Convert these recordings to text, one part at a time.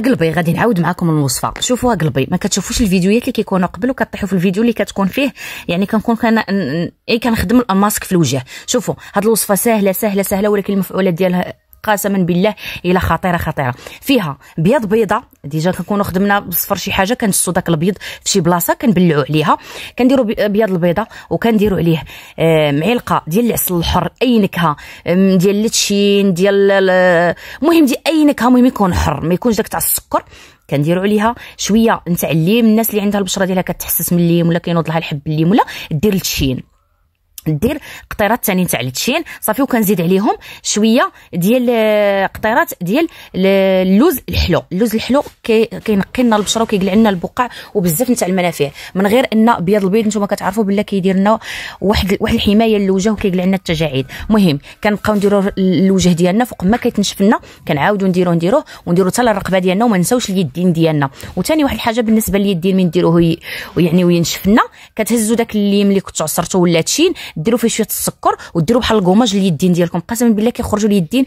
قلبي غادي نعاود معكم الوصفه شوفوها قلبي ما كتشوفوش الفيديوهات اللي كيكونوا قبل وكطيحوا في الفيديو اللي كتكون فيه يعني كنكون كان اي كنخدم الماسك في الوجه شوفوا هاد الوصفه سهله سهله سهله ولكن المفعولات ديالها قسما بالله الى خطيره خطيره فيها بيض بيضه ديجا كنكونوا خدمنا بصفر شي حاجه كنشسو داك البيض في شي بلاصه كنبلعوا عليها كنديروا بيض البيضه وكنديروا عليه معلقه ديال العسل الحر اي نكهه ديال التشين ديال المهم ديال اي نكهه المهم يكون حر ما يكونش داك تاع السكر كنديروا عليها شويه نتاع الليم الناس اللي عندها البشره ديالها كتحسس من الليم ولا كينوض لها الحب الليم ولا دير التشين دير قطيرات ثاني تاع التشين صافي وكنزيد عليهم شويه ديال آه، قطيرات ديال آه، اللوز الحلو اللوز الحلو كينقي لنا البشره وكيقلع لنا البقع وبزاف نتاع المنافع من غير ان بيض البيض نتوما كتعرفوا بالله كيدير لنا واحد واحد الحمايه للوجه وكيقلع لنا التجاعيد المهم كنبقاو نديروا الوجه ديالنا فوق ما كيتنشف لنا كنعاودوا نديروه نديروه ونديروا حتى للرقبه ديالنا وما نساوش اليدين ديالنا وثاني واحد الحاجه بالنسبه لليدين من نديروه يعني وينشف لنا كتهزوا داك الليم اللي كنتو عصرتو ولا تشين ديروا فيه شويه السكر وديروا بحال القماج اليدين ديالكم قسما بالله كيخرجوا اليدين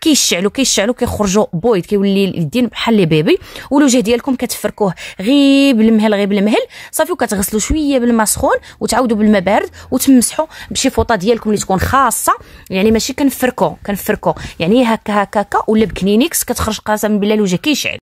كيشعلوا كيشعلوا كيخرجوا بويض كيولي اليدين بحال لي بيبي والوجه ديالكم كتفركوه غير بالمهل غير بالمهل صافي وكتغسلوا شويه بالماء سخون وتعاودوا بالماء بارد وتمسحوا بشي فوطه ديالكم اللي تكون خاصه يعني ماشي كنفركو كنفركو يعني هكا هكا هكا ولا بكنينيكس كتخرج قسما بالله الوجه كيشعل